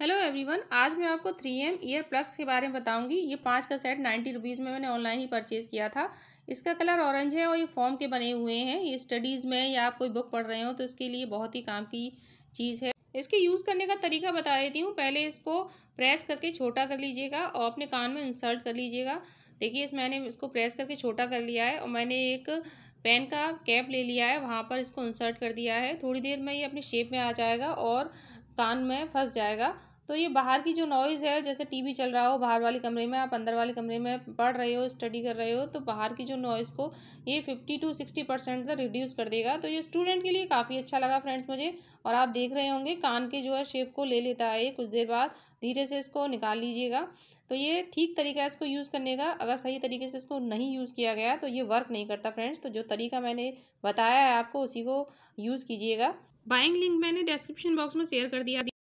hello everyone आज मैं आपको 3M ईयर प्लग्स के बारे में बताऊंगी ये पांच का सेट नाइन्टी रुपीज़ में मैंने ऑनलाइन ही परचेज़ किया था इसका कलर ऑरेंज है और ये फॉर्म के बने हुए हैं ये स्टडीज़ में या आप कोई बुक पढ़ रहे हो तो इसके लिए बहुत ही काम की चीज़ है इसके यूज़ करने का तरीका बता देती हूँ पहले इसको प्रेस करके छोटा कर लीजिएगा और अपने कान में इंसर्ट कर लीजिएगा देखिए इस मैंने इसको प्रेस करके छोटा कर लिया है और मैंने एक पेन का कैप ले लिया है वहाँ पर इसको इंसर्ट कर दिया है थोड़ी देर में ये अपने शेप में आ जाएगा और कान में फंस जाएगा तो ये बाहर की जो नॉइज़ है जैसे टीवी चल रहा हो बाहर वाले कमरे में आप अंदर वाले कमरे में पढ़ रहे हो स्टडी कर रहे हो तो बाहर की जो नॉइज़ को ये फिफ्टी टू सिक्सटी परसेंट तक रिड्यूस कर देगा तो ये स्टूडेंट के लिए काफ़ी अच्छा लगा फ्रेंड्स मुझे और आप देख रहे होंगे कान के जो है शेप को ले लेता है कुछ देर बाद धीरे से इसको निकाल लीजिएगा तो ये ठीक तरीका है इसको यूज़ करने का अगर सही तरीके से इसको नहीं यूज़ किया गया तो ये वर्क नहीं करता फ्रेंड्स तो जो तरीका मैंने बताया है आपको उसी को यूज़ कीजिएगा बाइंग लिंक मैंने डिस्क्रिप्शन बॉक्स में शेयर कर दिया